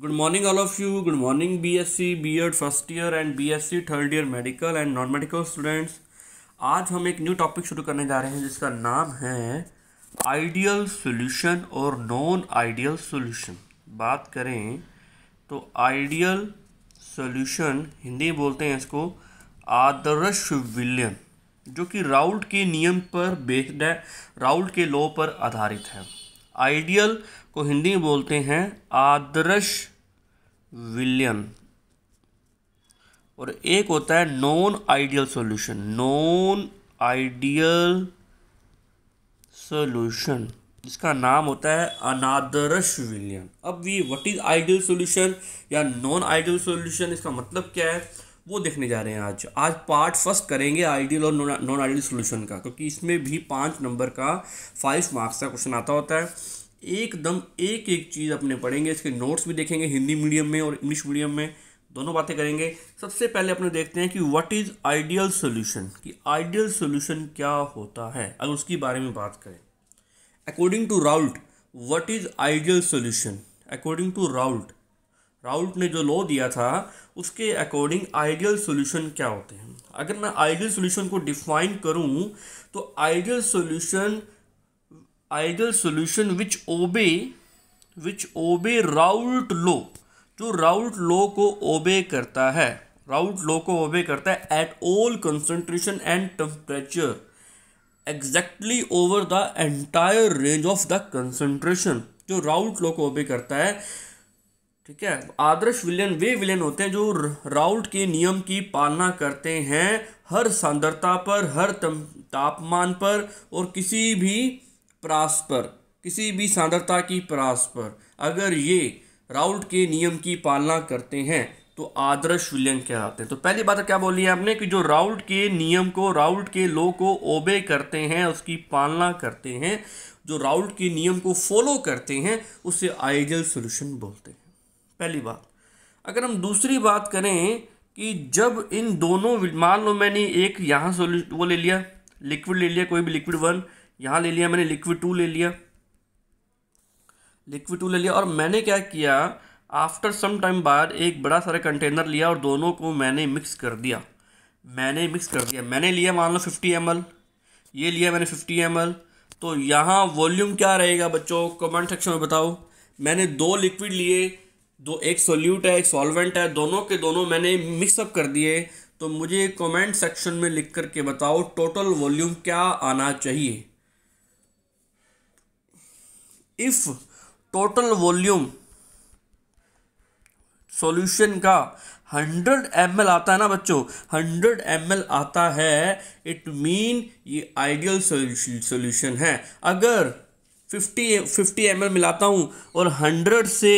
good morning all of you good morning B S C B Ed first year and B S C third year medical and non medical students आज हम एक new topic शुरू करने जा रहे हैं जिसका नाम है आइडियल सॉल्यूशन और नॉन आइडियल सॉल्यूशन बात करें तो आइडियल सॉल्यूशन हिंदी बोलते हैं इसको आदर्श विलियन जो कि राउल्ट के नियम पर बेस्ड है राउल्ट के लॉ पर आधारित है आइडियल को हिंदी में बोलते हैं आदर्श विलियन और एक होता है non ideal solution non ideal solution जिसका नाम होता है अनादर्श विलियन अब we what is ideal solution या नॉन आइडियल सॉल्यूशन इसका मतलब क्या है वो देखने जा रहे हैं आज आज पार्ट फर्स्ट करेंगे आइडियल और नॉन आइडियल सोल्यूशन का क्योंकि इसमें भी पाँच नंबर का फाइव मार्क्स का क्वेश्चन आता होता है एकदम एक एक चीज़ अपने पढ़ेंगे इसके नोट्स भी देखेंगे हिंदी मीडियम में और इंग्लिश मीडियम में दोनों बातें करेंगे सबसे पहले अपने देखते हैं कि व्हाट इज़ आइडियल सोल्यूशन कि आइडियल सोल्यूशन क्या होता है अगर उसके बारे में बात करें according to Raoult what is ideal solution according to Raoult Raoult ने जो लॉ दिया था उसके अकॉर्डिंग आइडियल सॉल्यूशन क्या होते हैं अगर मैं आइडियल सॉल्यूशन को डिफाइन करूं तो ideal solution ideal solution which obey which obey Raoult law जो राउल्ट लॉ को ओबे करता है राउल्ट लॉ को ओबे करता है at all concentration and temperature exactly over the entire range of the concentration जो राउल्ट लॉ को obey करता है ठीक है आदर्श विलियन वे विलियन होते हैं जो राउल्ट के नियम की पालना करते हैं हर सांद्रता पर हर तापमान पर और किसी भी प्रास पर किसी भी सांद्रता की प्रास पर अगर ये राउल्ट के नियम की पालना करते हैं तो आदर्श विलियन कहलाते हैं तो पहली बात तो क्या बोली है आपने कि जो राउल्ट के नियम को राउल्ट के लो को ओबे करते हैं उसकी पालना करते हैं जो राउल्ट के नियम को फॉलो करते हैं उसे आइडियल सोल्यूशन बोलते हैं पहली बात अगर हम दूसरी बात करें कि जब इन दोनों मान लो मैंने एक यहाँ से वो ले लिया लिक्विड ले लिया कोई भी लिक्विड वन यहाँ ले लिया मैंने लिक्विड टू ले लिया लिक्विड टू ले लिया और मैंने क्या किया आफ्टर सम टाइम बाद एक बड़ा सारा कंटेनर लिया और दोनों को मैंने मिक्स कर दिया मैंने मिक्स कर दिया मैंने लिया मान लो फिफ्टी एम ये लिया मैंने फिफ्टी एम तो यहाँ वॉल्यूम क्या रहेगा बच्चों कमेंट सेक्शन में बताओ मैंने दो लिक्विड लिए दो एक सोल्यूट है एक सॉल्वेंट है दोनों के दोनों मैंने मिक्सअप कर दिए तो मुझे कमेंट सेक्शन में लिख करके बताओ टोटल वॉल्यूम क्या आना चाहिए इफ़ टोटल वॉल्यूम सॉल्यूशन का 100 एम आता है ना बच्चों 100 एम आता है इट मीन ये आइडियल सॉल्यूशन है अगर 50 50 एम मिलाता हूँ और 100 से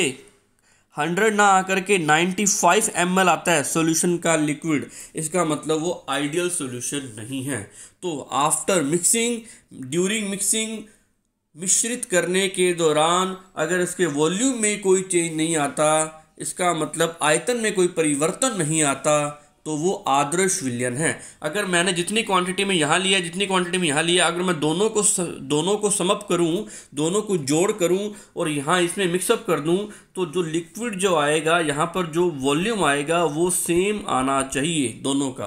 हंड्रेड ना आकर के नाइन्टी फाइव एम आता है सोल्यूशन का लिक्विड इसका मतलब वो आइडियल सोल्यूशन नहीं है तो आफ्टर मिक्सिंग ड्यूरिंग मिक्सिंग मिश्रित करने के दौरान अगर इसके वॉल्यूम में कोई चेंज नहीं आता इसका मतलब आयतन में कोई परिवर्तन नहीं आता तो वो आदर्श विलयन है अगर मैंने जितनी क्वांटिटी में यहाँ लिया जितनी क्वांटिटी में यहाँ लिया अगर मैं दोनों को स, दोनों को समअप करूँ दोनों को जोड़ करूँ और यहाँ इसमें मिक्सअप कर दूँ तो जो लिक्विड जो आएगा यहाँ पर जो वॉल्यूम आएगा वो सेम आना चाहिए दोनों का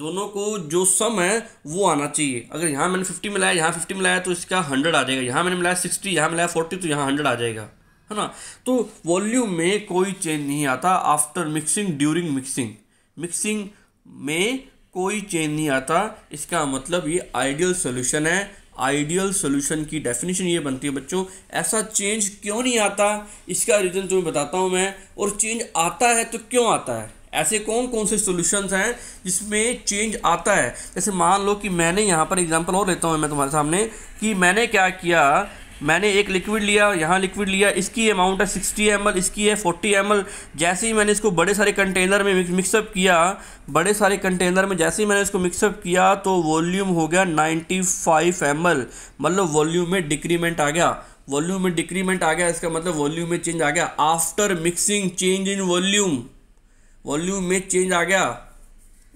दोनों को जो सम है वो आना चाहिए अगर यहाँ मैंने फिफ्टी मिलाया यहाँ फिफ्टी मिलाया तो इसका हंड्रेड आ जाएगा यहाँ मैंने मिलाया सिक्सटी यहाँ मिलाया फोर्टी तो यहाँ हंड्रेड आ जाएगा है ना तो वॉल्यूम में कोई चेंज नहीं आता after mixing during mixing mixing में कोई चेंज नहीं आता इसका मतलब ये आइडियल सोल्यूशन है आइडियल सोल्यूशन की डेफिनेशन ये बनती है बच्चों ऐसा चेंज क्यों नहीं आता इसका रीज़न तुम्हें बताता हूँ मैं और चेंज आता है तो क्यों आता है ऐसे कौन कौन से सॉल्यूशंस हैं जिसमें चेंज आता है जैसे मान लो कि मैंने यहाँ पर एग्जांपल और लेता हूँ मैं तुम्हारे सामने कि मैंने क्या किया मैंने एक लिक्विड लिया यहाँ लिक्विड लिया इसकी अमाउंट है सिक्सटी एम इसकी है फोर्टी एम जैसे ही मैंने इसको बड़े सारे कंटेनर में मिक्सअप किया बड़े सारे कंटेनर में जैसे ही मैंने इसको मिक्सअप किया तो वॉल्यूम हो गया नाइन्टी फाइव एम मतलब वॉल्यूम में डिक्रीमेंट आ गया वॉल्यूम में डिक्रीमेंट आ गया इसका मतलब वॉल्यूम में चेंज आ गया after mixing change in volume volume में चेंज आ गया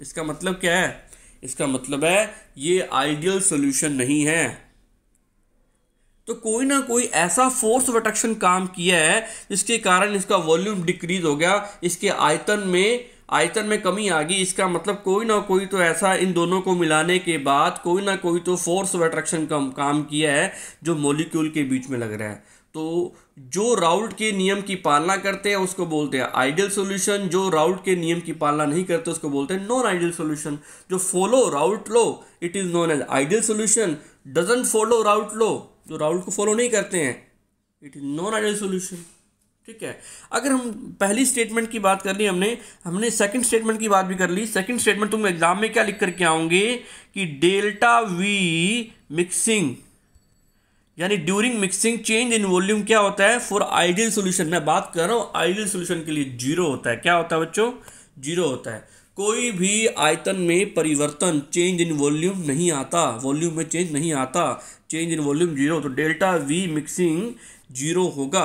इसका मतलब क्या है इसका मतलब है ये आइडियल सोल्यूशन नहीं है तो कोई ना कोई ऐसा फोर्स ऑफ अट्रैक्शन काम किया है जिसके कारण इसका वॉल्यूम डिक्रीज हो गया इसके आयतन में आयतन में कमी आ गई इसका मतलब कोई ना कोई तो ऐसा इन दोनों को मिलाने के बाद कोई ना कोई तो फोर्स ऑफ अट्रैक्शन का काम किया है जो मोलिक्यूल के बीच में लग रहा है तो जो राउल्ट के नियम की पालना करते हैं उसको बोलते हैं आइडियल सॉल्यूशन जो राउल्ट के नियम की पालना नहीं करते उसको बोलते हैं नॉन आइडियल सॉल्यूशन जो follow Raoult law it is non as ideal solution doesn't follow Raoult law जो राहुल को फॉलो नहीं करते हैं it is non ideal solution ठीक है अगर हम पहली स्टेटमेंट की बात कर ली हमने हमने सेकंड स्टेटमेंट की बात भी कर ली सेकंड स्टेटमेंट तुम एग्जाम में क्या लिख करके आओगे कि डेल्टा वी मिक्सिंग यानी during mixing change in volume क्या होता है फॉर आइडियल सोल्यूशन मैं बात कर रहा हूँ आइडियल सोल्यूशन के लिए जीरो होता है क्या होता है बच्चों जीरो होता है कोई भी आयतन में परिवर्तन चेंज इन वॉल्यूम नहीं आता वॉल्यूम में चेंज नहीं आता चेंज इन वॉल्यूम जीरो तो डेल्टा वी मिक्सिंग जीरो होगा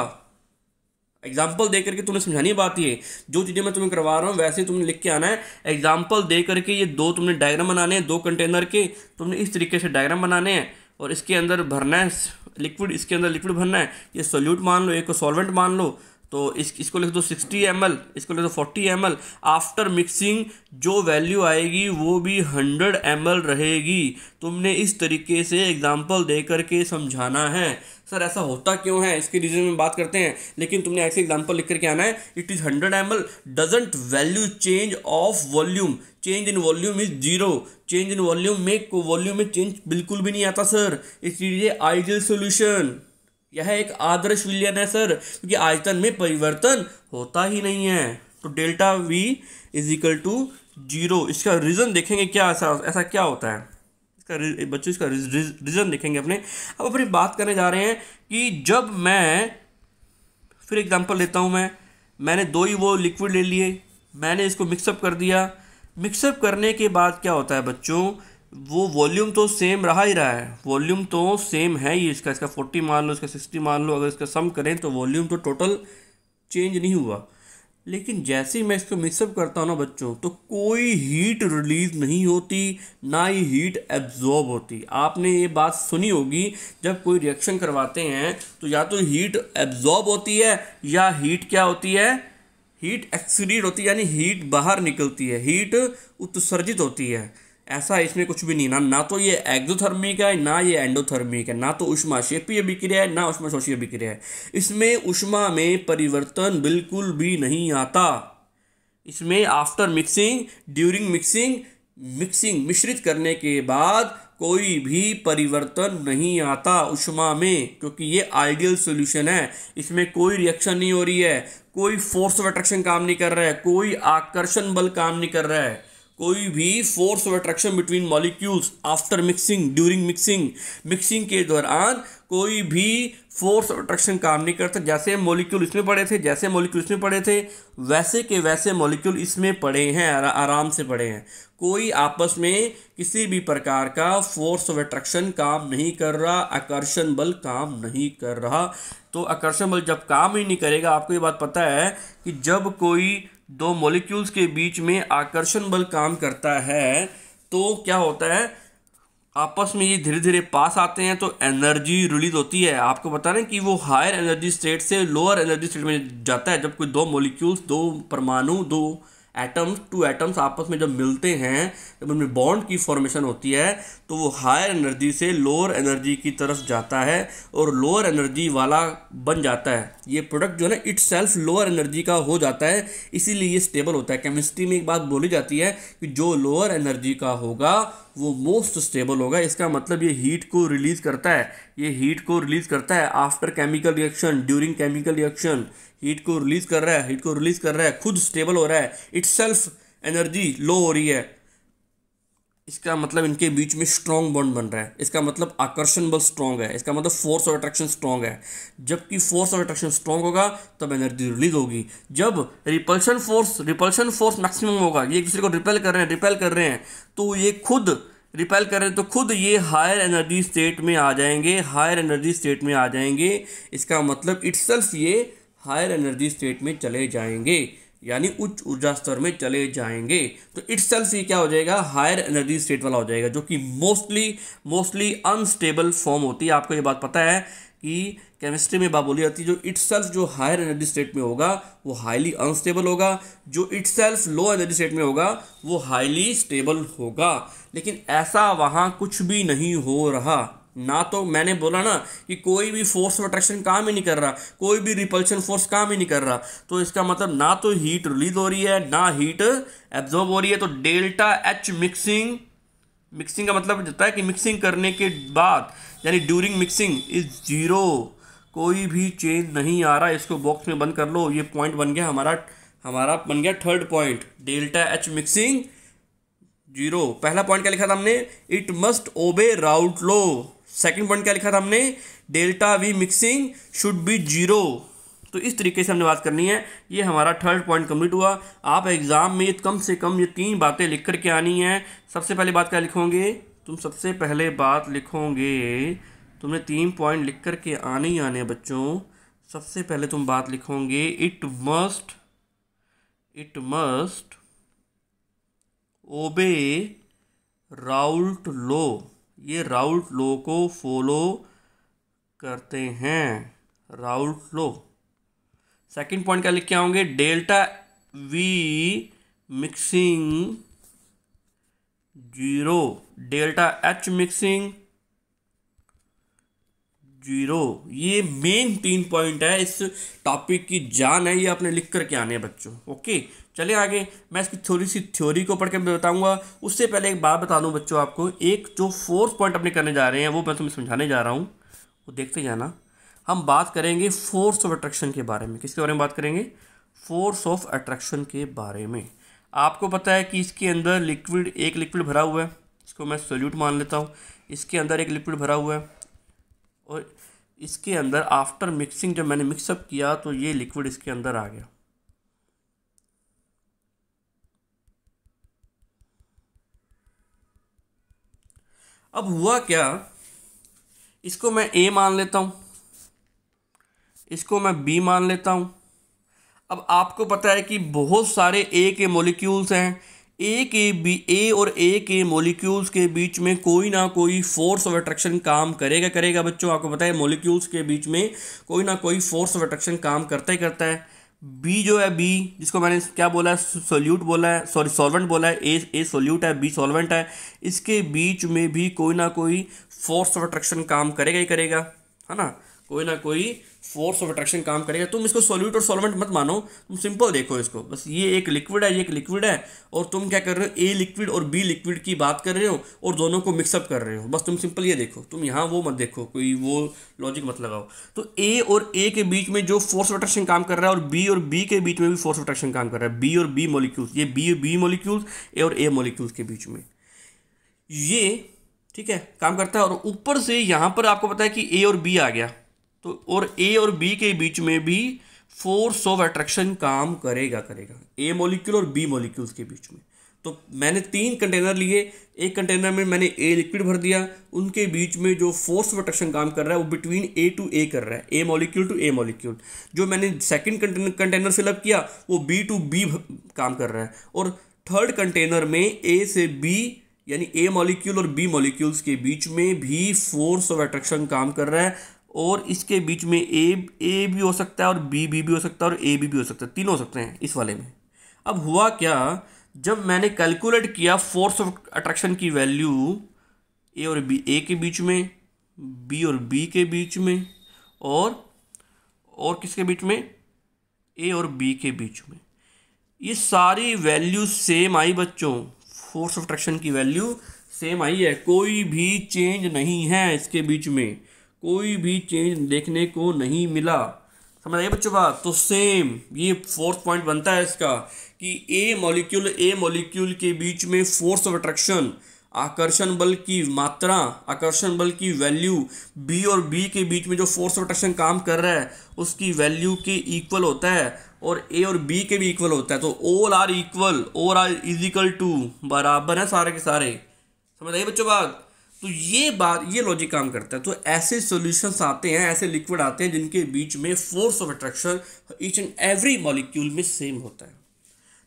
एग्जाम्पल दे करके तुम्हें समझानी बात ये जो चीज़ें मैं तुम्हें करवा रहा हूँ वैसे तुमने लिख के आना है एग्जाम्पल दे करके ये दो तुमने डायग्राम बनाने हैं दो कंटेनर के तुमने इस तरीके से डायग्राम बनाने हैं और इसके अंदर भरना है लिक्विड इसके अंदर लिक्विड भरना है ये सोल्यूट मान लो एक को सॉल्वेंट मान लो तो इस इसको लिख दो सिक्सटी एम इसको लिख दो फोर्टी एम आफ्टर मिक्सिंग जो वैल्यू आएगी वो भी हंड्रेड एम रहेगी तुमने इस तरीके से एग्जाम्पल दे करके समझाना है सर ऐसा होता क्यों है इसके रीज़न में बात करते हैं लेकिन तुमने ऐसे एग्जाम्पल लिख करके आना है it is hundred M L doesn't value change of volume change in volume is zero change in volume में वॉल्यूम में चेंज बिल्कुल भी नहीं आता सर इसलिए आइडियल सोल्यूशन यह एक आदर्श विलयन है सर क्योंकि आयतन में परिवर्तन होता ही नहीं है तो delta V is equal to zero इसका रीज़न देखेंगे क्या ऐसा ऐसा क्या होता है इसका बच्चों इसका रीज़न देखेंगे अपने अब अपनी बात करने जा रहे हैं कि जब मैं फिर एग्जांपल लेता हूँ मैं मैंने दो ही वो लिक्विड ले लिए मैंने इसको मिक्सअप कर दिया मिक्सअप करने के बाद क्या होता है बच्चों वो वॉल्यूम तो सेम रहा ही रहा है वॉल्यूम तो सेम है ही इसका इसका फोर्टी मान लो इसका सिक्सटी मान लो अगर इसका सम करें तो वॉल्यूम तो टोटल चेंज नहीं हुआ लेकिन जैसे ही मैं इसको मिक्सअप करता हूँ ना बच्चों तो कोई हीट रिलीज़ नहीं होती ना ही हीट एब्जॉर्ब होती आपने ये बात सुनी होगी जब कोई रिएक्शन करवाते हैं तो या तो हीट एब्जॉर्ब होती है या हीट क्या होती है हीट एक्सीड होती है यानी हीट बाहर निकलती है हीट उत्सर्जित होती है ऐसा इसमें कुछ भी नहीं ना ना तो ये एक्जोथर्मिक है ना ये एंडोथर्मिक है ना तो उष्मा शेपीय अभिक्रिया है ना उष्मा शोषीय अभिक्रिया है इसमें उष्मा में परिवर्तन बिल्कुल भी नहीं आता इसमें after mixing during mixing mixing मिश्रित करने के बाद कोई भी परिवर्तन नहीं आता उष्मा में क्योंकि ये आइडियल सॉल्यूशन है इसमें कोई रिएक्शन नहीं हो रही है कोई फोर्स ऑफ अट्रैक्शन काम नहीं कर रहा है कोई आकर्षण बल काम नहीं कर रहा है कोई भी force of attraction between molecules after mixing during mixing mixing के दौरान कोई भी फोर्स ऑफ अट्रैक्शन काम नहीं करता जैसे मॉलिक्यूल इसमें पड़े थे जैसे मॉलिक्यूल इसमें पड़े थे वैसे के वैसे मॉलिक्यूल इसमें पड़े हैं आरा, आराम से पड़े हैं कोई आपस में किसी भी प्रकार का फोर्स ऑफ अट्रैक्शन काम नहीं कर रहा आकर्षण बल काम नहीं कर रहा तो आकर्षण बल जब काम ही नहीं करेगा आपको ये बात पता है कि जब कोई दो मॉलिक्यूल्स के बीच में आकर्षण बल काम करता है तो क्या होता है आपस में ये धीरे धीरे पास आते हैं तो एनर्जी रिलीज होती है आपको बता रहे हैं कि वो हायर एनर्जी स्टेट से लोअर एनर्जी स्टेट में जाता है जब कोई दो मॉलिक्यूल्स दो परमाणु दो एटम्स टू एटम्स आपस में जब मिलते हैं जब उनमें बॉन्ड की फॉर्मेशन होती है तो वो हायर एनर्जी से लोअर एनर्जी की तरफ जाता है और लोअर एनर्जी वाला बन जाता है ये प्रोडक्ट जो है ना इट्स सेल्फ लोअर एनर्जी का हो जाता है इसीलिए ये स्टेबल होता है केमिस्ट्री में एक बात बोली जाती है कि जो लोअर एनर्जी का होगा वो मोस्ट स्टेबल होगा इसका मतलब ये हीट को रिलीज़ करता है ये हीट को रिलीज़ करता है after chemical reaction during chemical reaction heat को रिलीज कर रहा है हीट को रिलीज कर रहा है खुद स्टेबल हो रहा है इट्स एनर्जी लो हो रही है इसका मतलब इनके बीच में स्ट्रॉन्ग बॉन्ड बन रहा है इसका मतलब आकर्षण बल स्ट्रॉन्ग है इसका मतलब फोर्स ऑफ अट्रैक्शन स्ट्रॉन्ग है जबकि फोर्स ऑफ अट्रैक्शन स्ट्रॉन्ग होगा तब एनर्जी रिलीज होगी जब repulsion force repulsion force maximum होगा ये एक दूसरे को रिपेल कर रहे हैं रिपेल कर रहे हैं तो ये खुद रिपेल कर रहे हैं तो खुद ये हायर एनर्जी स्टेट में आ जाएंगे हायर एनर्जी स्टेट में आ जाएंगे इसका मतलब इट्सल्फ ये हायर एनर्जी स्टेट में चले जाएंगे यानी उच्च ऊर्जा स्तर में चले जाएंगे तो इट्स सेल्फ ये क्या हो जाएगा हायर एनर्जी स्टेट वाला हो जाएगा जो कि मोस्टली मोस्टली अनस्टेबल फॉर्म होती है आपको ये बात पता है कि केमिस्ट्री में बात बोली जाती है जो इट्स जो हायर एनर्जी स्टेट में होगा वो हाईली अनस्टेबल होगा जो इट्स लो एनर्जी स्टेट में होगा वो हाईली स्टेबल होगा लेकिन ऐसा वहाँ कुछ भी नहीं हो रहा ना तो मैंने बोला ना कि कोई भी फोर्स ऑफ अट्रैक्शन काम ही नहीं कर रहा कोई भी रिपल्शन फोर्स काम ही नहीं कर रहा तो इसका मतलब ना तो हीट रिलीज हो रही है ना हीट एब्जॉर्ब हो रही है तो डेल्टा एच मिक्सिंग मिक्सिंग का मतलब होता है कि मिक्सिंग करने के बाद यानी ड्यूरिंग मिक्सिंग इज जीरो कोई भी चेंज नहीं आ रहा इसको बॉक्स में बंद कर लो ये पॉइंट बन गया हमारा हमारा बन गया third point delta H mixing zero पहला पॉइंट क्या लिखा था हमने इट मस्ट ओबे राउट लो सेकंड पॉइंट क्या लिखा था हमने delta V mixing should be zero तो इस तरीके से हमने बात करनी है ये हमारा थर्ड पॉइंट कम्प्लीट हुआ आप एग्ज़ाम में कम से कम ये तीन बातें लिख करके आनी है सबसे पहले बात क्या लिखोगे तुम सबसे पहले बात लिखोगे तुमने तीन पॉइंट लिख करके आने ही आने बच्चों सबसे पहले तुम बात लिखोगे it must it must obey Raoult law ये राउट लो को फॉलो करते हैं राउट लो सेकंड पॉइंट क्या लिख के आओगे delta V mixing zero delta H mixing zero ये मेन तीन पॉइंट है इस टॉपिक की जान है ये आपने लिख करके आने हैं बच्चों ओके चले आगे मैं इसकी थोड़ी सी थ्योरी को पढ़ के मैं बताऊँगा उससे पहले एक बात बता दूँ बच्चों आपको एक जो फोर्थ पॉइंट अपने करने जा रहे हैं वो मैं तुम्हें समझाने जा रहा हूँ वो देखते जाना हम बात करेंगे फोर्स ऑफ अट्रैक्शन के बारे में किसके बारे में बात करेंगे फोर्स ऑफ अट्रैक्शन के बारे में आपको पता है कि इसके अंदर लिक्विड एक लिक्विड भरा हुआ है इसको मैं सोल्यूट मान लेता हूँ इसके अंदर एक लिक्विड भरा हुआ है और इसके अंदर आफ्टर मिक्सिंग जब मैंने मिक्सअप किया तो ये लिक्विड इसके अंदर आ गया अब हुआ क्या इसको मैं ए मान लेता हूँ इसको मैं बी मान लेता हूँ अब आपको पता है कि बहुत सारे ए के मोलिक्यूल्स हैं ए के बी ए और ए के मोलिक्यूल्स के बीच में कोई ना कोई फोर्स ऑफ अट्रैक्शन काम करेगा करेगा बच्चों आपको पता है मोलिक्यूल्स के बीच में कोई ना कोई फोर्स ऑफ अट्रैक्शन काम करता ही करता है बी जो है बी जिसको मैंने क्या बोला है सोल्यूट बोला है सॉरी सॉल्वेंट बोला है ए ए सोल्यूट है बी सॉल्वेंट है इसके बीच में भी कोई ना कोई फोर्स ऑफ अट्रैक्शन काम करेगा ही करेगा है ना कोई ना कोई फोर्स ऑफ अट्रैक्शन काम करेगा तुम इसको सोल्यूट और सॉल्वेंट मत मानो तुम सिंपल देखो इसको बस ये एक लिक्विड है ये एक लिक्विड है और तुम क्या कर रहे हो ए लिक्विड और बी लिक्विड की बात कर रहे हो और दोनों को मिक्सअप कर रहे हो बस तुम सिंपल ये देखो तुम यहाँ वो मत देखो कोई वो लॉजिक मत लगाओ तो ए और ए के बीच में जो फोर्स ऑफ अट्रैक्शन काम कर रहा है और बी और बी के बीच में भी फोर्स ऑफ अट्रैक्शन काम कर रहा है बी और बी मोलिक्यूल्स ये बी बी मोलिक्यूल्स ए और ए मोलिक्यूल्स के बीच में ये ठीक है काम करता है और ऊपर से यहाँ पर आपको पता है कि ए और बी आ गया तो और ए और बी के बीच में भी फोर्स ऑफ अट्रैक्शन काम करेगा करेगा ए मोलिक्यूल और बी मोलिक्यूल्स के बीच में तो मैंने तीन कंटेनर लिए एक कंटेनर में मैंने ए लिक्विड भर दिया उनके बीच में जो फोर्स ऑफ अट्रैक्शन काम कर रहा है वो बिटवीन ए टू ए कर रहा है A molecule to A molecule जो मैंने सेकंड कंटेनर फिलअप किया वो बी टू बी काम कर रहा है और थर्ड कंटेनर में ए से बी यानी ए मॉलिक्यूल और बी मॉलिक्यूल्स के बीच में भी फोर्स ऑफ अट्रैक्शन काम कर रहा है और इसके बीच में ए ए भी हो सकता है और बी बी भी हो सकता है और ए बी भी हो सकता है तीन हो सकते हैं इस वाले में अब हुआ क्या जब मैंने कैलकुलेट किया फोर्स ऑफ अट्रैक्शन की वैल्यू ए और बी ए के बीच में बी और बी के बीच में और और किसके बीच में ए और बी के बीच में ये सारी वैल्यू सेम आई बच्चों फोर्स ऑफ अट्रैक्शन की वैल्यू सेम आई है कोई भी चेंज नहीं है इसके बीच में कोई भी चेंज देखने को नहीं मिला समझ आइए बच्चों बात तो सेम ये फोर्थ पॉइंट बनता है इसका कि ए मॉलिक्यूल ए मॉलिक्यूल के बीच में फोर्स ऑफ अट्रैक्शन आकर्षण बल की मात्रा आकर्षण बल की वैल्यू बी और बी के बीच में जो फोर्स ऑफ अट्रैक्शन काम कर रहा है उसकी वैल्यू के इक्वल होता है और ए और बी के भी इक्वल होता है तो all are equal all are equal to बराबर है सारे के सारे समझ आइए बच्चों बात तो ये बात ये लॉजिक काम करता है तो ऐसे सॉल्यूशंस आते हैं ऐसे लिक्विड आते हैं जिनके बीच में force of attraction each and every molecule में सेम होता है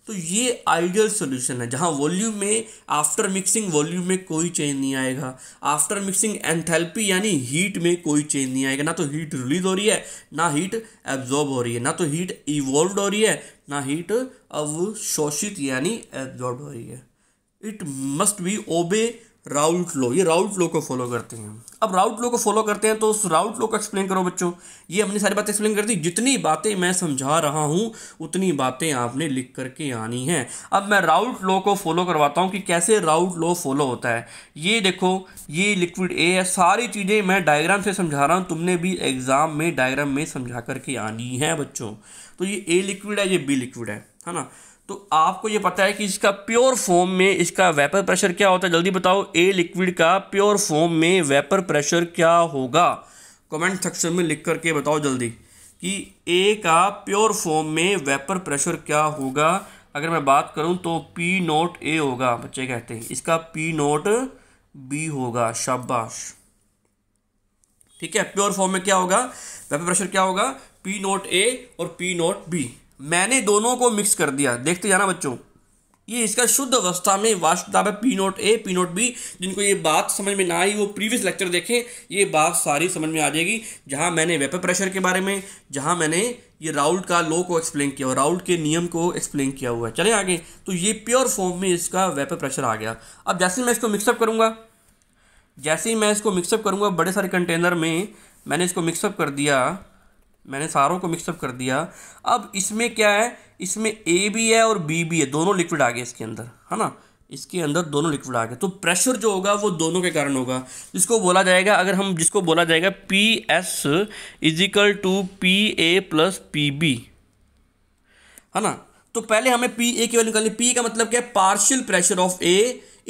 तो ये आइडियल सोल्यूशन है जहाँ वॉल्यूम में आफ्टर मिक्सिंग वॉल्यूम में कोई चेंज नहीं आएगा आफ्टर मिक्सिंग एंथैल्पी यानी हीट में कोई चेंज नहीं आएगा ना तो हीट रिलीज हो रही है ना हीट एब्जॉर्ब हो रही है ना तो हीट इवॉल्व हो रही है ना हीट अब शोषित यानी एब्जॉर्ब हो रही है इट मस्ट बी ओबे राउट लो ये राउट लो को फॉलो करते हैं अब राउट लो को फॉलो करते हैं तो उस राउट लो को एक्सप्लेन करो बच्चों ये अपनी सारी बातें एक्सप्लेन कर दी जितनी बातें मैं समझा रहा हूँ उतनी बातें आपने लिख करके आनी हैं अब मैं राउट लो को फॉलो करवाता हूँ कि कैसे राउट लो फॉलो होता है ये देखो ये लिक्विड ए है सारी चीज़ें मैं डायग्राम से समझा रहा हूँ तुमने भी एग्ज़ाम में डायग्राम में समझा करके आनी है बच्चों तो ये ए लिक्विड है ये बी लिक्विड है है ना तो आपको ये पता है कि इसका प्योर फॉर्म में इसका वेपर प्रेशर क्या होता है जल्दी बताओ ए लिक्विड का प्योर फॉर्म में वेपर प्रेशर क्या होगा कमेंट सेक्शन में लिख करके बताओ जल्दी कि ए का प्योर फॉर्म में वेपर प्रेशर क्या होगा अगर मैं बात करूं तो पी नोट ए होगा बच्चे कहते हैं इसका पी नोट बी होगा शाबाश ठीक है प्योर फॉर्म में क्या होगा वेपर प्रेशर क्या होगा पी नोट ए और पी नोट बी मैंने दोनों को मिक्स कर दिया देखते जाना बच्चों ये इसका शुद्ध अवस्था में वास्तव है P naught A P naught B जिनको ये बात समझ में ना आई वो प्रीवियस लेक्चर देखें ये बात सारी समझ में आ जाएगी जहाँ मैंने वेपर प्रेशर के बारे में जहाँ मैंने ये राउल्ट का लो को एक्सप्लेन किया और राउल्ट के नियम को एक्सप्लेन किया हुआ है चले आगे तो ये प्योर फॉर्म में इसका वेपर प्रेशर आ गया अब जैसे ही मैं इसको मिक्सअप करूँगा जैसे ही मैं इसको मिक्सअप करूँगा बड़े सारे कंटेनर में मैंने इसको मिक्सअप कर दिया मैंने सारों को मिक्सअप कर दिया अब इसमें क्या है इसमें ए भी है और बी भी है दोनों लिक्विड आ गए इसके अंदर है ना इसके अंदर दोनों लिक्विड आ गए तो प्रेशर जो होगा वो दोनों के कारण होगा जिसको बोला जाएगा अगर हम जिसको बोला जाएगा P S is equal to P A plus P B है ना तो पहले हमें पी ए की वैल्यू निकालनी पी का मतलब क्या है partial pressure of A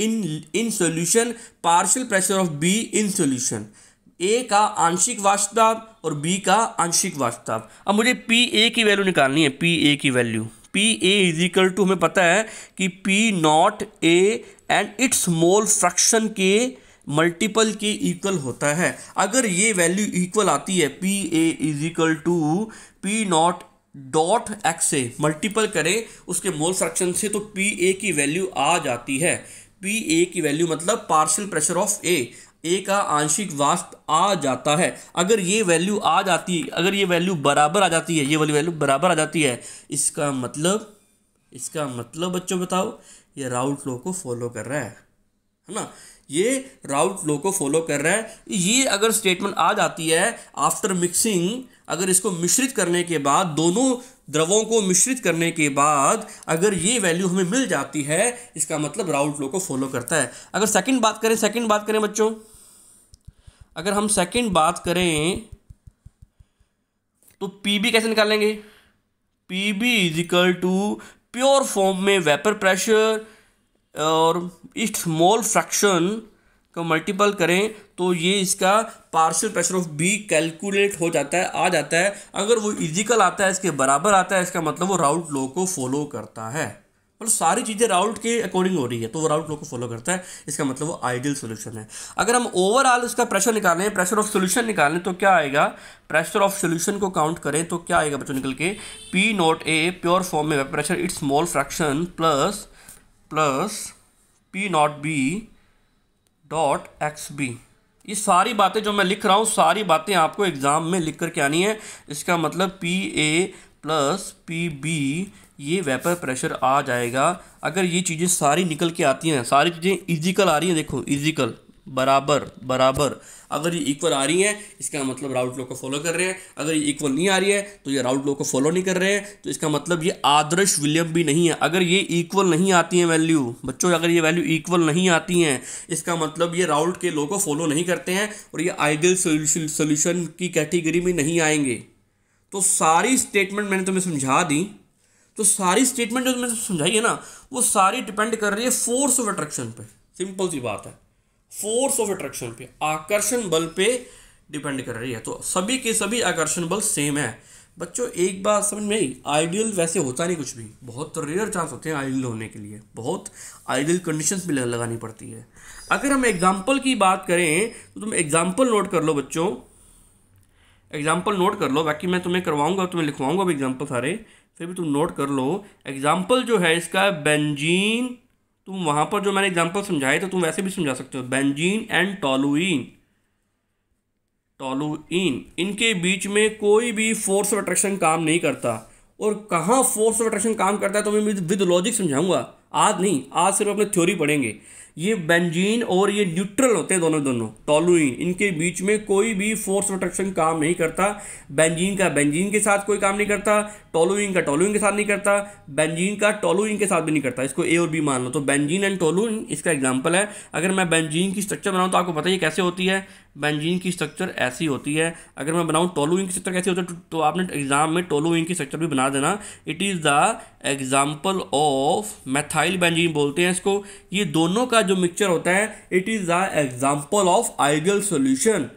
in in solution partial pressure of B in solution A का आंशिक वास्तव और बी का आंशिक वास्तव अब मुझे पी ए की वैल्यू निकालनी है पी ए की value P A is equal to हमें पता है कि P naught A and it's mole fraction के मल्टीपल के इक्वल होता है अगर ये वैल्यू इक्वल आती है P A is equal to P naught dot X से मल्टीपल करें उसके मोल फ्रैक्शन से तो पी ए की वैल्यू आ जाती है पी ए की वैल्यू मतलब partial pressure of A A का आंशिक वास्प आ जाता है अगर ये वैल्यू आ जाती अगर ये वैल्यू बराबर आ जाती है ये वाली वैल्यू बराबर आ जाती है इसका मतलब इसका मतलब बच्चों बताओ ये राउट लो को फॉलो कर रहा है है ना ये राउट लो को फॉलो कर रहा है ये अगर स्टेटमेंट आ जाती है आफ्टर मिक्सिंग अगर इसको मिश्रित करने के बाद दोनों द्रवों को मिश्रित करने के बाद अगर ये वैल्यू हमें मिल जाती है इसका मतलब राउट लो को फॉलो करता है अगर सेकंड बात करें सेकंड बात करें बच्चों अगर हम सेकंड बात करें तो पी बी कैसे निकालेंगे P B is equal to pure form में वेपर प्रेशर और इस स्मॉल फ्रैक्शन का मल्टीपल करें तो ये इसका partial pressure of B calculate हो जाता है आ जाता है अगर वो इजिकल आता है इसके बराबर आता है इसका मतलब वो राउट लो को फॉलो करता है मतलब सारी चीज़ें राउल्ट के अकॉर्डिंग हो रही है तो वो राउल्ट लोग को फॉलो करता है इसका मतलब वो आइडियल सोल्यूशन है अगर हम ओवरऑल उसका प्रेशर निकालें प्रेशर ऑफ सोल्यूशन निकालें तो क्या आएगा प्रेशर ऑफ सोल्यूशन को काउंट करें तो क्या आएगा बच्चों निकल के P naught A pure form में pressure its small fraction plus plus P naught B dot X B ये सारी बातें जो मैं लिख रहा हूँ सारी बातें आपको एग्ज़ाम में लिख करके आनी है इसका मतलब P A plus P B ये वेपर प्रेशर आ जाएगा अगर ये चीज़ें सारी निकल के आती हैं सारी चीज़ें इजिकल आ रही हैं देखो इजिकल बराबर बराबर अगर ये इक्वल आ रही है इसका मतलब राउट लो को फॉलो कर रहे हैं अगर ये इक्वल नहीं आ रही है तो ये राउट लो को फॉलो नहीं कर रहे हैं तो इसका मतलब ये आदर्श विलियम भी नहीं है अगर ये इक्वल नहीं आती है वैल्यू बच्चों अगर ये वैल्यू इक्वल नहीं आती हैं इसका मतलब ये राउट के लो को फॉलो नहीं करते हैं और ये आइडियल सोल्यूशन की कैटेगरी में नहीं आएंगे तो सारी स्टेटमेंट मैंने तुम्हें समझा दी तो सारी स्टेटमेंट जो मैंने समझाई है ना वो सारी डिपेंड कर रही है फोर्स ऑफ अट्रैक्शन पे सिंपल सी बात है फोर्स ऑफ अट्रैक्शन पे आकर्षण बल पे डिपेंड कर रही है तो सभी के सभी आकर्षण बल सेम है बच्चों एक बात समझ में आई आइडियल वैसे होता नहीं कुछ भी बहुत रेयर चांस होते हैं आइडियल होने के लिए बहुत आइडियल कंडीशन भी लगानी पड़ती है अगर हम एग्जाम्पल की बात करें तो तुम एग्जाम्पल नोट कर लो बच्चों एग्जाम्पल नोट कर लो बाकी मैं तुम्हें करवाऊंगा तुम्हें लिखवाऊंगा भी एग्जाम्पल सारे फिर भी तुम नोट कर लो एग्जाम्पल जो है इसका बेंजीन तुम वहाँ पर जो मैंने एग्जाम्पल समझाए तो तुम वैसे भी समझा सकते हो बेंजीन एंड टॉलुइन टॉलुइन इनके बीच में कोई भी फोर्स ऑफ अट्रैक्शन काम नहीं करता और कहाँ फोर्स ऑफ अट्रैक्शन काम करता है तो मैं विद लॉजिक समझाऊंगा आज नहीं आज सिर्फ अपने थ्योरी पढ़ेंगे ये बेंजीन और ये न्यूट्रल होते हैं दोनों दोनों टोलुई इनके बीच में कोई भी फोर्स प्रोटेक्शन काम नहीं करता बेंजीन का बेंजीन के साथ कोई काम नहीं करता टॉलुइन का टोलुइन के साथ नहीं करता बेंजीन का टॉलुइन के साथ भी नहीं करता इसको ए और बी मान लो तो बेंजीन एंड टॉलुइन इसका एग्जाम्पल है अगर मैं बेंजीन की स्ट्रक्चर बनाऊँ तो आपको पता ही कैसे होती है बेंजीन की स्ट्रक्चर ऐसी होती है अगर मैं बनाऊँ टोलू की स्ट्रक्चर कैसी होती है तो आपने एग्जाम में टोलू की स्ट्रक्चर भी बना देना it is the example of methyl benzene बोलते हैं इसको ये दोनों का जो मिक्सचर होता है it is the example of ideal solution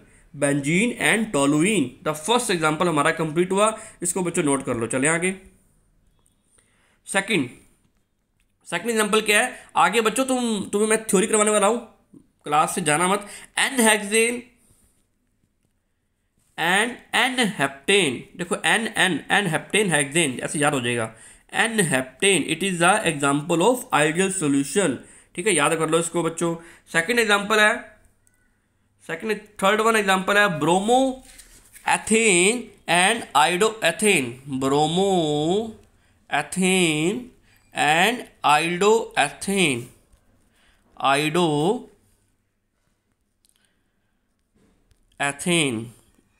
benzene and toluene the first example हमारा कंप्लीट हुआ इसको बच्चों नोट कर लो चले आगे सेकेंड सेकेंड एग्जाम्पल क्या है आगे बच्चों तुम तुम्हें मैं थ्योरी करवाने वाला हूँ क्लास से जाना मत n hexane n n heptane देखो n n n heptane hexane ऐसे याद हो जाएगा n heptane it is the example of ideal solution ठीक है याद कर लो इसको बच्चों सेकेंड एग्जाम्पल है सेकेंड थर्ड वन एग्जाम्पल है bromoethane and iodoethane bromoethane and iodoethane iodoethane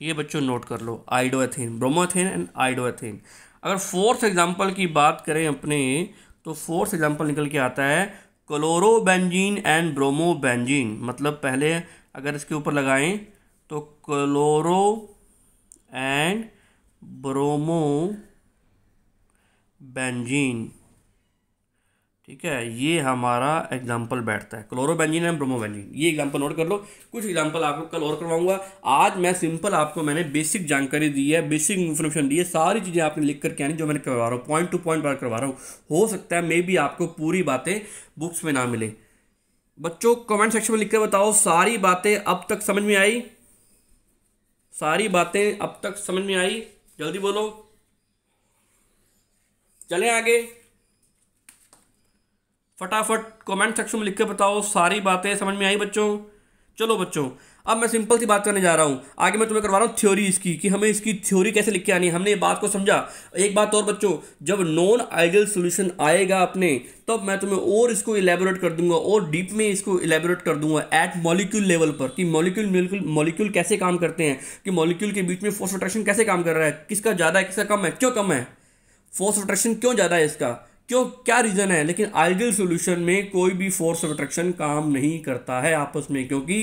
ये बच्चों नोट कर लो iodoethane bromoethane and iodoethane अगर फोर्थ एग्जाम्पल की बात करें अपने तो फोर्थ एग्जाम्पल निकल के आता है क्लोरोबेंजीन एंड ब्रोमोबेंजीन मतलब पहले अगर इसके ऊपर लगाएं तो क्लोरो एंड ब्रोमो बेंजीन ठीक है ये हमारा एग्जाम्पल बैठता है क्लोरोबेंजीन एंड ब्रोमोबेंजीन ये एग्जाम्पल नोट कर लो कुछ एग्जाम्पल आपको कल और करवाऊंगा आज मैं सिंपल आपको मैंने बेसिक जानकारी दी है बेसिक इन्फॉर्मेशन दी है सारी चीज़ें आपने लिख करके आनी जो मैंने करवा रहा हूँ पॉइंट टू पॉइंट बार करवा रहा हूँ हो सकता है मे बी आपको पूरी बातें बुक्स में ना मिले बच्चों कमेंट सेक्शन में लिख कर बताओ सारी बातें अब तक समझ में आई सारी बातें अब तक समझ में आई जल्दी बोलो चले आगे फटाफट कमेंट सेक्शन में लिख के बताओ सारी बातें समझ में आई बच्चों चलो बच्चों अब मैं सिंपल सी बात करने जा रहा हूँ आगे मैं तुम्हें करवा रहा हूँ थ्योरी इसकी कि हमें इसकी थ्योरी कैसे लिख के आनी है हमने ये बात को समझा एक बात और बच्चों जब नॉन आइडियल सोल्यूशन आएगा अपने तब मैं तुम्हें और इसको इलेबोरेट कर दूंगा और डीप में इसको इलेबोरेट कर दूंगा एट मॉलिक्यूल लेवल पर कि मॉलिक्यूल मॉलिक्यूल मॉलिक्यूल कैसे काम करते हैं कि मॉलिक्यूल के बीच में फोर्स अट्रैक्शन कैसे काम कर रहा है किसका ज़्यादा है किसका कम है क्यों कम है फोर्स अट्रैक्शन क्यों ज़्यादा है इसका क्यों क्या रीज़न है लेकिन आइडियल सोल्यूशन में कोई भी फोर्स ऑफ अट्रैक्शन काम नहीं करता है आपस में क्योंकि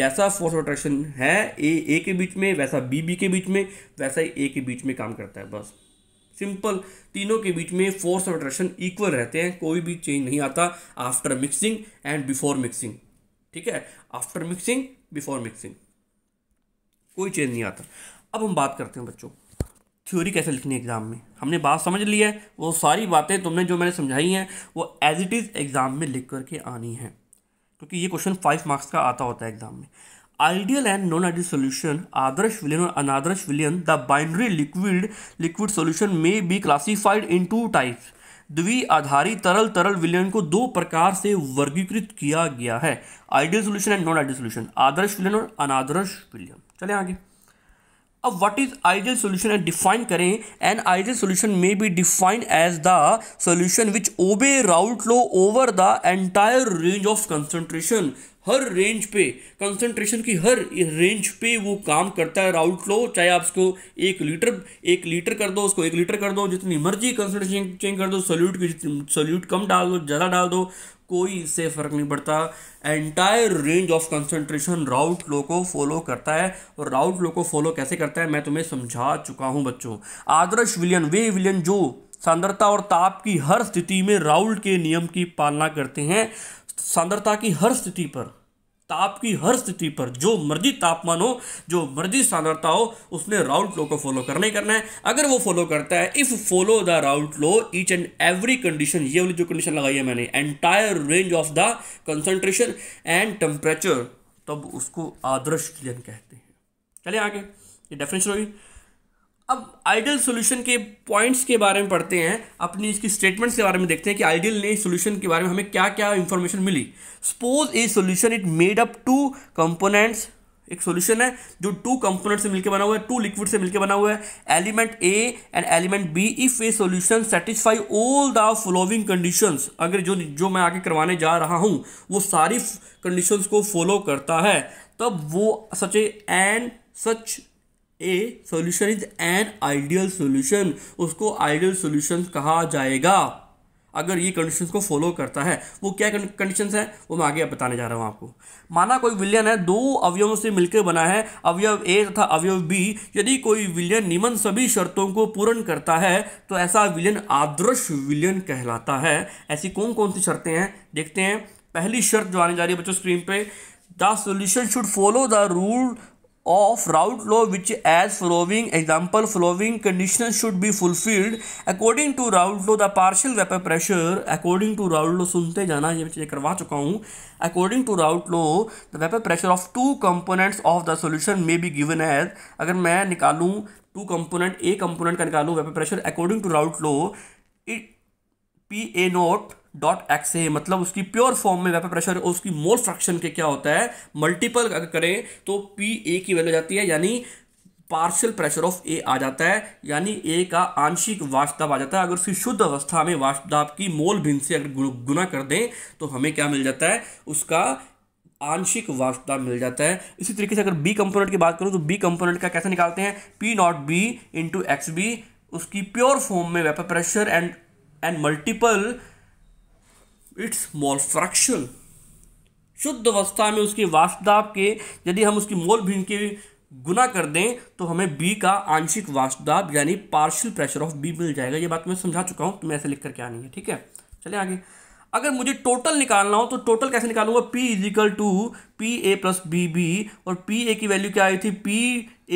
जैसा फोर्स ऑफ अट्रैक्शन है ए ए के बीच में वैसा बी बी के बीच में वैसा ही ए के बीच में काम करता है बस सिंपल तीनों के बीच में फोर्स ऑफ अट्रैक्शन इक्वल रहते हैं कोई भी चेंज नहीं आता after mixing and before mixing ठीक है आफ्टर मिक्सिंग बिफोर मिक्सिंग कोई चेंज नहीं आता अब हम बात करते हैं बच्चों थ्योरी कैसे लिखनी है एग्ज़ाम में हमने बात समझ ली है वो सारी बातें तुमने जो मैंने समझाई हैं वो एज इट इज़ एग्ज़ाम में लिख करके आनी है क्योंकि ये क्वेश्चन फाइव मार्क्स का आता होता है एग्ज़ाम में ideal and non ideal solution आदर्श विलियन और अनादर्श विलियन the binary liquid liquid solution may be classified in two types द्वि आधारी तरल तरल विलयन को दो प्रकार से वर्गीकृत किया गया है ideal solution and non ideal solution आदर्श विलयन और अनादर्श विलयन चले आगे अब what is ideal solution and define करें an ideal solution may be defined as the solution which obey Raoult law over the entire range of concentration हर रेंज पे कंसंट्रेशन की हर रेंज पे वो काम करता है राउट लो चाहे आप उसको एक लीटर एक लीटर कर दो उसको एक लीटर कर दो जितनी मर्जी कंसंट्रेशन चेंज कर दो सोल्यूट की सोल्यूट कम डाल दो ज़्यादा डाल दो कोई इससे फ़र्क नहीं पड़ता entire range of concentration Raoult law को फॉलो करता है और राउट लो को फॉलो कैसे करता है मैं तुम्हें समझा चुका हूँ बच्चों आदर्श विलियन वे विलियन जो सांद्रता और ताप की हर स्थिति में राउल्ट के नियम की पालना करते हैं सांद्रता की हर स्थिति पर ताप की हर स्थिति पर जो मर्जी तापमान हो जो मर्जी सांद्रता हो उसने राउल्ट लो को फॉलो करना ही करना है अगर वो फॉलो करता है if follow the Raoult law each and every condition ये वाली जो कंडीशन लगाई है मैंने entire range of the concentration and temperature तब उसको आदर्श क्लियर कहते हैं चले आगे ये डेफिनेशन होगी अब आइडियल सोल्यूशन के पॉइंट्स के बारे में पढ़ते हैं अपनी इसकी स्टेटमेंट्स के बारे में देखते हैं कि आइडियल ने सोल्यूशन के बारे में हमें क्या क्या इन्फॉर्मेशन मिली suppose a solution it made up two components एक सोल्यूशन है जो टू कंपोनेंट से मिलकर बना हुआ है टू लिक्विड से मिलकर बना हुआ है element A and element B if a solution satisfy all the following conditions अगर जो जो मैं आगे करवाने जा रहा हूँ वो सारी कंडीशंस को फॉलो करता है तब वो such a and such a solution is an ideal solution उसको आइडियल सॉल्यूशन कहा जाएगा अगर ये कंडीशंस को फॉलो करता है वो क्या कंडीशंस हैं वो मैं आगे बताने जा रहा हूँ आपको माना कोई विलियन है दो अवयवों से मिलकर बना है अवयव ए तथा अवयव बी यदि कोई विलियन निम्न सभी शर्तों को पूर्ण करता है तो ऐसा विलियन आदर्श विलियन कहलाता है ऐसी कौन कौन सी शर्तें हैं देखते हैं पहली शर्त जो आने जा रही है बच्चों स्क्रीन पे the solution should follow the rule of Raoult law which as following example following condition should be fulfilled according to Raoult law the partial vapour pressure according to Raoult law सुनते जाना ये चीज़ें करवा चुका हूँ according to Raoult law the vapour pressure of two components of the solution may be given as अगर मैं निकालूँ टू कंपोनेंट ए कंपोनेंट का निकालू vapour pressure according to Raoult law it P A naught dot X A मतलब उसकी pure form में vapour pressure और उसकी मोल फ्रैक्शन के क्या होता है मल्टीपल अगर करें तो पी ए की वैल्यू जाती है यानी पार्शियल प्रेशर ऑफ ए आ जाता है यानी ए का आंशिक वाष्पदाब आ जाता है अगर उसकी शुद्ध अवस्था में वाष्पदाब की मोल भिन्न से अगर गुना कर दें तो हमें क्या मिल जाता है उसका आंशिक वाष्पदाब मिल जाता है इसी तरीके से अगर बी कंपोनेंट की बात करूँ तो बी कंपोनेंट का कैसे निकालते हैं P naught B into X B उसकी प्योर फॉर्म में vapour pressure and and multiple its mole fraction शुद्ध अवस्था में उसके वास्तव के यदि हम उसकी मोल भिन्न के गुना कर दें तो हमें बी का आंशिक वास्तव यानी पार्शियल प्रेशर ऑफ बी मिल जाएगा ये बात मैं समझा चुका हूँ तुम्हें तो ऐसे लिख करके आनी है ठीक है चले आगे अगर मुझे टोटल निकालना हो तो टोटल कैसे निकालूंगा P is equal to P A plus B B और पी ए की वैल्यू क्या आई थी P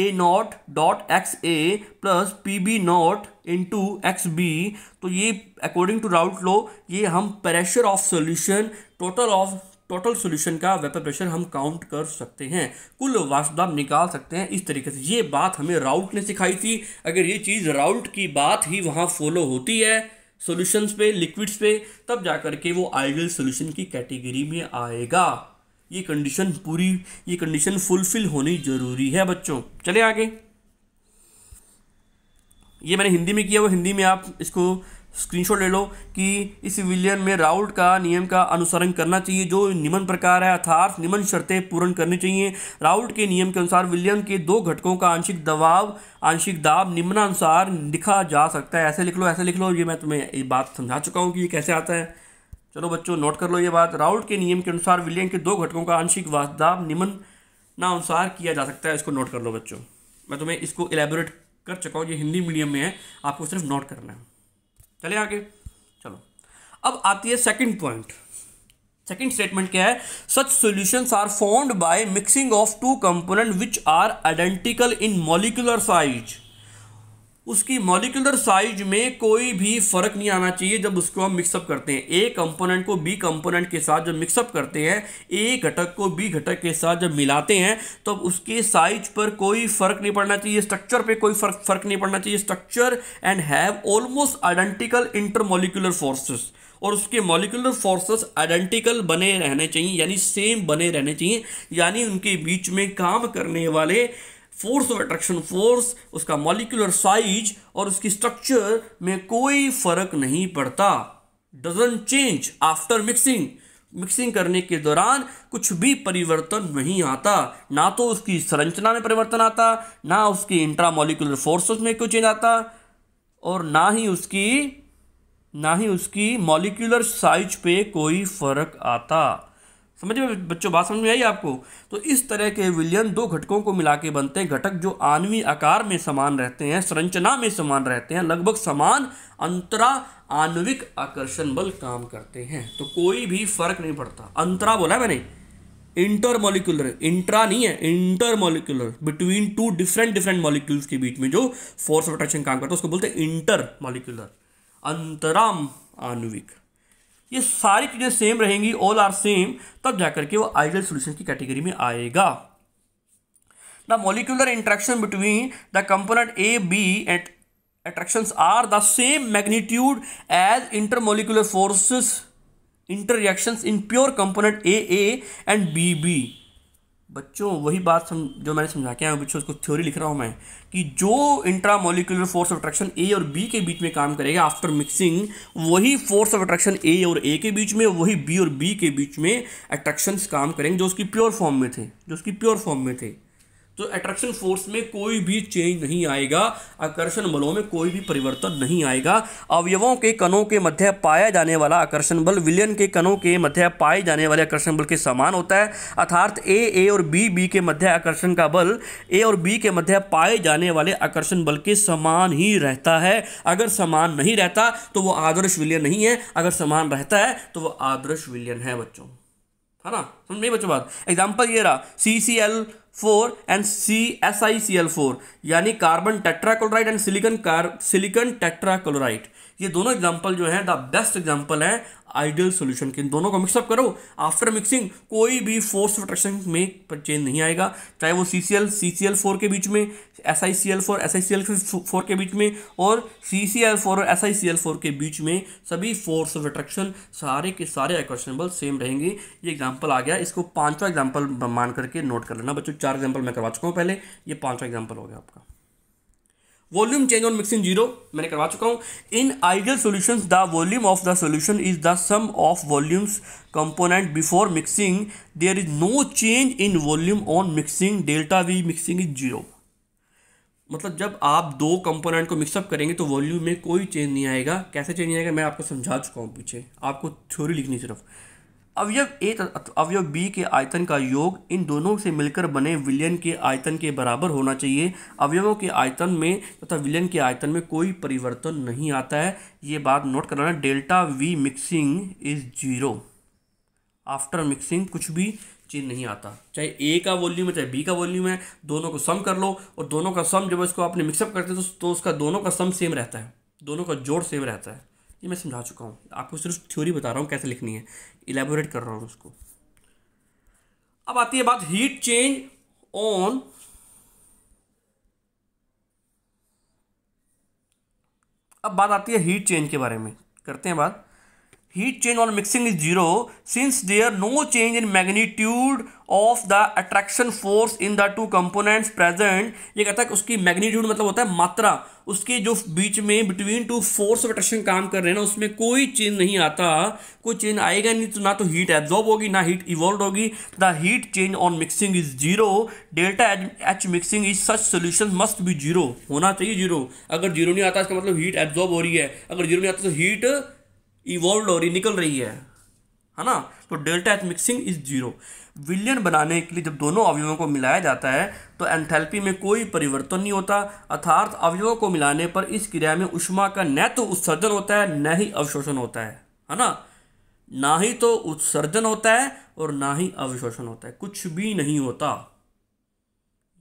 A naught dot X A plus P B naught into X B तो ये अकॉर्डिंग टू राउट लो ये हम pressure of solution total of total solution का वेपर प्रेशर हम काउंट कर सकते हैं कुल वास्तव निकाल सकते हैं इस तरीके से ये बात हमें राउट ने सिखाई थी अगर ये चीज़ राउट की बात ही वहाँ फॉलो होती है सोल्यूशन पे लिक्विड्स पे तब जाकर के वो आइडियल सोल्यूशन की कैटेगरी में आएगा ये कंडीशन पूरी ये कंडीशन फुलफिल होनी जरूरी है बच्चों चले आगे ये मैंने हिंदी में किया वो हिंदी में आप इसको स्क्रीनशॉट ले लो कि इस विलियन में राउल्ट का नियम का अनुसरण करना चाहिए जो निम्न प्रकार है अर्थार्थ निम्न शर्तें पूर्ण करनी चाहिए राउल्ट के नियम के अनुसार विलियन के दो घटकों का आंशिक दबाव आंशिक दाब निम्नानुसार लिखा जा सकता है ऐसे लिख लो ऐसे लिख लो ये मैं तुम्हें ये बात समझा चुका हूँ कि ये कैसे आता है चलो बच्चों नोट कर लो ये बात राउल्ट के नियम के अनुसार विलियन के दो घटकों का आंशिक दाब निम्नानुसार किया जा सकता है इसको नोट कर लो बच्चों मैं तुम्हें इसको एलेबोरेट कर चुका हूँ ये हिंदी मीडियम में है आपको सिर्फ नोट करना है चले आगे चलो अब आती है सेकंड पॉइंट सेकंड स्टेटमेंट क्या है such solutions are formed by mixing of two component which are identical in molecular size उसकी मॉलिकुलर साइज में कोई भी फ़र्क नहीं आना चाहिए जब उसको हम मिक्सअप करते हैं ए कंपोनेंट को बी कंपोनेंट के साथ जब मिक्सअप करते हैं ए घटक को बी घटक के साथ जब मिलाते हैं तो अब उसके साइज पर कोई फ़र्क नहीं पड़ना चाहिए स्ट्रक्चर पे कोई फ़र्क फर्क नहीं पड़ना चाहिए structure and have almost identical intermolecular forces और उसके मॉलिकुलर फोर्सेस आइडेंटिकल बने रहने चाहिए यानी सेम बने रहने चाहिए यानी उनके बीच में काम करने वाले फोर्स ऑफ अट्रैक्शन फोर्स उसका मॉलिकुलर साइज और उसकी स्ट्रक्चर में कोई फर्क नहीं पड़ता doesn't change after mixing mixing करने के दौरान कुछ भी परिवर्तन नहीं आता ना तो उसकी संरचना में परिवर्तन आता ना उसकी इंट्रामोलिकुलर फोर्सेस में कोई चेंज आता और ना ही उसकी ना ही उसकी मॉलिक्यूलर साइज पे कोई फर्क आता समझ में बच्चों बात समझ में आई आपको तो इस तरह के विलयन दो घटकों को मिला के बनते हैं घटक जो आणवी आकार में समान रहते हैं संरचना में समान रहते हैं लगभग समान अंतरा आणविक आकर्षण बल काम करते हैं तो कोई भी फर्क नहीं पड़ता अंतरा बोला मैंने इंटरमोलिकुलर इंट्रा नहीं है intermolecular between two different different molecules के बीच में जो फोर्स ऑफ अट्रैक्शन काम करता है उसको बोलते हैं इंटरमोलिकुलर अंतराम आणविक ये सारी चीज़ें सेम रहेंगी ऑल आर सेम तब जाकर के वो आइडियल सोल्यूशन की कैटेगरी में आएगा the molecular interaction between the component A B at attractions are the same magnitude as intermolecular forces inter reaction in pure component A A and B B बच्चों वही बात सम, जो मैंने समझा के आया बच्चों उसको थ्योरी लिख रहा हूँ मैं कि जो intramolecular force of attraction A और बी के बीच में काम करेगा आफ्टर मिक्सिंग वही फोर्स ऑफ अट्रैक्शन ए और ए के बीच में वही बी और बी के बीच में अट्रैक्शंस काम करेंगे जो उसकी प्योर फॉर्म में थे जो उसकी प्योर फॉर्म में थे तो अट्रैक्शन फोर्स में कोई भी चेंज नहीं आएगा आकर्षण बलों में कोई भी परिवर्तन नहीं आएगा अवयवों के कणों के मध्य पाया जाने वाला आकर्षण बल विलियन के कणों के मध्य पाए जाने वाले आकर्षण बल के समान होता है अर्थात ए ए और बी बी के मध्य आकर्षण का बल ए और बी के मध्य पाए जाने वाले आकर्षण बल के समान ही रहता है अगर समान नहीं रहता तो वो आदर्श विलियन नहीं है अगर समान रहता है तो वह आदर्श विलियन है बच्चों है ना समझ नहीं बच्चों बात एग्जाम्पल ये रहा C C L four and C S I C L four यानी carbon tetrachloride and silicon car silicon tetrachloride ये दोनों एग्जाम्पल जो है द बेस्ट एग्जाम्पल है आइडियल सोल्यूशन के इन दोनों को मिक्सअप करो आफ्टर मिक्सिंग कोई भी फोर्स ऑफ अट्रैक्शन में चेंज नहीं आएगा चाहे वो C C L C C L four के बीच में S I C L four S I C L four के बीच में और सी सी एल फोर और S I C L four के बीच में सभी फोर्स ऑफ अट्रैक्शन सारे के सारे एक्वेशनेबल सेम रहेंगे ये एग्जाम्पल आ गया इसको पाँचवा एग्जाम्पल मान करके नोट कर लेना बच्चों चार एग्जाम्पल मैं करवा चुका हूँ पहले ये पाँचवा एग्जाम्पल हो गया आपका volume change on mixing zero मैंने करवा चुका हूँ in ideal solution the volume of the solution is the sum of volumes component before mixing there is no change in volume on mixing delta V mixing is zero मतलब जब आप दो component को mix up करेंगे तो volume में कोई change नहीं आएगा कैसे चेंज नहीं आएगा मैं आपको समझा चुका हूँ पीछे आपको थ्योरी लिखनी सिर्फ अवयव ए अवयव बी के आयतन का योग इन दोनों से मिलकर बने विलयन के आयतन के बराबर होना चाहिए अवयवों के आयतन में तथा विलयन के आयतन में कोई परिवर्तन नहीं आता है ये बात नोट करना है delta V mixing is zero after mixing कुछ भी चीज़ नहीं आता चाहे ए का वॉल्यूम है चाहे बी का वॉल्यूम है दोनों को सम कर लो और दोनों का सम जब इसको आपने मिक्सअप करते तो, तो उसका दोनों का सम सेम रहता है दोनों का जोड़ सेम रहता है ये मैं समझा चुका हूँ आपको सिर्फ थ्योरी बता रहा हूँ कैसे लिखनी है इलेबोरेट कर रहा हूँ उसको अब आती है बात हीट चेंज ऑन अब बात आती है हीट चेंज के बारे में करते हैं बात heat change on mixing is zero since there no change in magnitude of the attraction force in the two components present ये कहता है कि उसकी magnitude मतलब होता है मात्रा उसके जो बीच में between two force of attraction काम कर रहे हैं ना उसमें कोई चेंज नहीं आता कोई चेंज आएगा नहीं तो ना तो हीट एब्जॉर्ब होगी ना हीट इवॉल्व होगी the heat change on mixing is zero delta H mixing is such solution must भी जीरो होना चाहिए जीरो अगर जीरो नहीं आता इसका मतलब हीट एब्जॉर्ब हो रही है अगर जीरो नहीं आता तो हीट इवॉल्व हो रही निकल रही है है ना तो delta H mixing is zero विलियन बनाने के लिए जब दोनों अवयवों को मिलाया जाता है तो एंथैल्पी में कोई परिवर्तन नहीं होता अर्थात अवयवों को मिलाने पर इस क्रिया में उष्मा का न तो उत्सर्जन होता है न ही अवशोषण होता है है ना ना ही तो उत्सर्जन होता है और ना ही अवशोषण होता है कुछ भी नहीं होता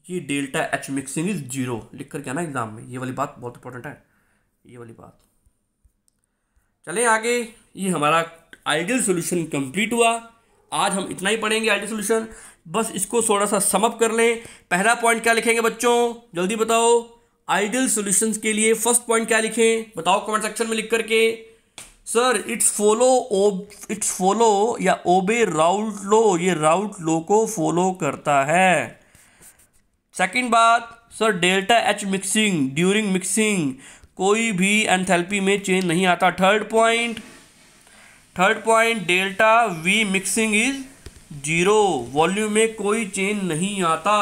ये delta H mixing is zero लिख कर क्या ना एग्जाम में ये वाली बात बहुत इंपॉर्टेंट है ये वाली बात चलें आगे ये हमारा आइडियल सोल्यूशन कंप्लीट हुआ आज हम इतना ही पढ़ेंगे आइडियल सोल्यूशन बस इसको थोड़ा सा समअप कर लें पहला पॉइंट क्या लिखेंगे बच्चों जल्दी बताओ आइडियल सोल्यूशन के लिए फर्स्ट पॉइंट क्या लिखें बताओ कमेंट सेक्शन में लिख करके sir its follow oh its follow या ओबे राउट लो ये राउट लो को फॉलो करता है सेकंड बात sir delta H mixing during mixing कोई भी एंथैल्पी में चेंज नहीं आता third point third point delta V mixing is zero volume में कोई चेंज नहीं आता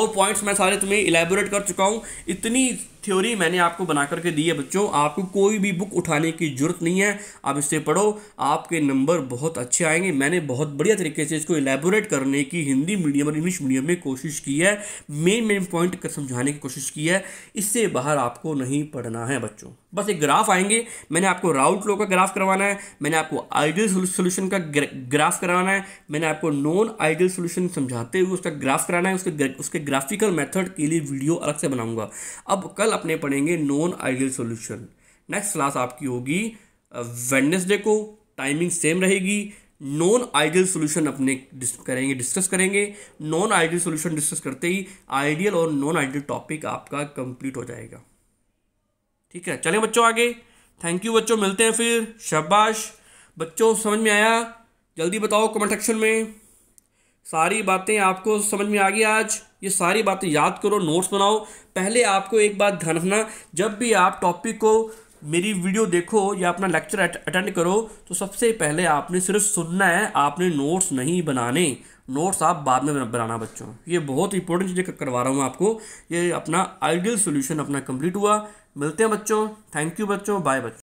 और पॉइंट्स मैं सारे तुम्हें इलेबोरेट कर चुका हूँ इतनी थ्योरी मैंने आपको बना करके दी है बच्चों आपको कोई भी बुक उठाने की जरूरत नहीं है आप इससे पढ़ो आपके नंबर बहुत अच्छे आएंगे मैंने बहुत बढ़िया तरीके से इसको एलेबोरेट करने की हिंदी मीडियम और इंग्लिश मीडियम में कोशिश की है मेन मेन पॉइंट समझाने की कोशिश की है इससे बाहर आपको नहीं पढ़ना है बच्चों बस एक ग्राफ आएंगे मैंने आपको राउट लो का ग्राफ करवाना है मैंने आपको आइडियल सोल्यूशन का ग्राफ कराना है मैंने आपको नॉन आइडियल सोल्यूशन समझाते हुए उसका ग्राफ कराना है उसके उसके ग्राफिकल मेथड के लिए वीडियो अलग से बनाऊंगा अब कल अपने पढ़ेंगे non ideal solution next class आपकी होगी वेडनेसडे को टाइमिंग सेम रहेगी नॉन आइडियल सोल्यूशन अपने करेंगे डिस्कस करेंगे नॉन आइडियल सोल्यूशन डिस्कस करते ही आइडियल और नॉन आइडियल टॉपिक आपका कंप्लीट हो जाएगा ठीक है चले बच्चों आगे थैंक यू बच्चों मिलते हैं फिर शाबाश बच्चों समझ में आया जल्दी बताओ कमेंट सेक्शन में सारी बातें आपको समझ में आ गई आज ये सारी बातें याद करो नोट्स बनाओ पहले आपको एक बात ध्यान रखना जब भी आप टॉपिक को मेरी वीडियो देखो या अपना लेक्चर अटेंड करो तो सबसे पहले आपने सिर्फ सुनना है आपने नोट्स नहीं बनाने नोट्स आप बाद में बनाना बच्चों ये बहुत इंपॉर्टेंट चीज़ें करवा रहा हूँ आपको ये अपना आइडियल सोल्यूशन अपना कम्प्लीट हुआ मिलते हैं बच्चों थैंक यू बच्चों बाय बच्चों